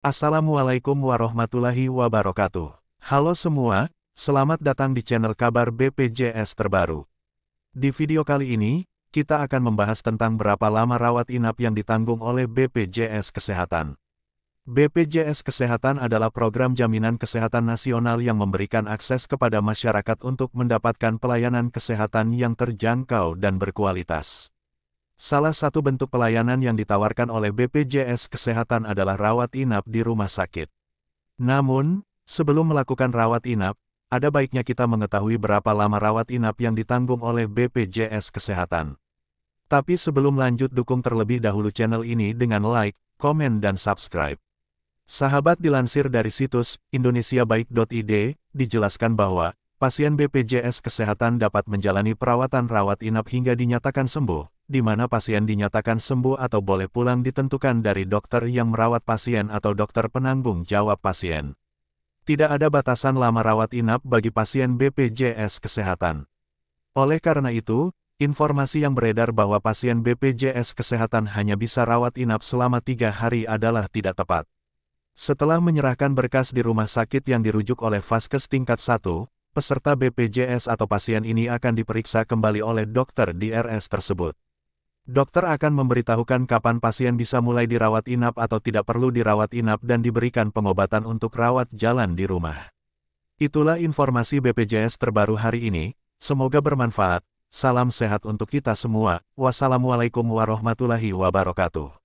Assalamualaikum warahmatullahi wabarakatuh. Halo semua, selamat datang di channel kabar BPJS terbaru. Di video kali ini, kita akan membahas tentang berapa lama rawat inap yang ditanggung oleh BPJS Kesehatan. BPJS Kesehatan adalah program jaminan kesehatan nasional yang memberikan akses kepada masyarakat untuk mendapatkan pelayanan kesehatan yang terjangkau dan berkualitas. Salah satu bentuk pelayanan yang ditawarkan oleh BPJS Kesehatan adalah rawat inap di rumah sakit. Namun, sebelum melakukan rawat inap, ada baiknya kita mengetahui berapa lama rawat inap yang ditanggung oleh BPJS Kesehatan. Tapi sebelum lanjut dukung terlebih dahulu channel ini dengan like, komen dan subscribe. Sahabat dilansir dari situs indonesiabaik.id, dijelaskan bahwa pasien BPJS Kesehatan dapat menjalani perawatan rawat inap hingga dinyatakan sembuh, di mana pasien dinyatakan sembuh atau boleh pulang ditentukan dari dokter yang merawat pasien atau dokter penanggung jawab pasien. Tidak ada batasan lama rawat inap bagi pasien BPJS Kesehatan. Oleh karena itu, informasi yang beredar bahwa pasien BPJS Kesehatan hanya bisa rawat inap selama tiga hari adalah tidak tepat. Setelah menyerahkan berkas di rumah sakit yang dirujuk oleh Vaskes tingkat 1, peserta BPJS atau pasien ini akan diperiksa kembali oleh dokter di RS tersebut. Dokter akan memberitahukan kapan pasien bisa mulai dirawat inap atau tidak perlu dirawat inap dan diberikan pengobatan untuk rawat jalan di rumah. Itulah informasi BPJS terbaru hari ini, semoga bermanfaat. Salam sehat untuk kita semua. Wassalamualaikum warahmatullahi wabarakatuh.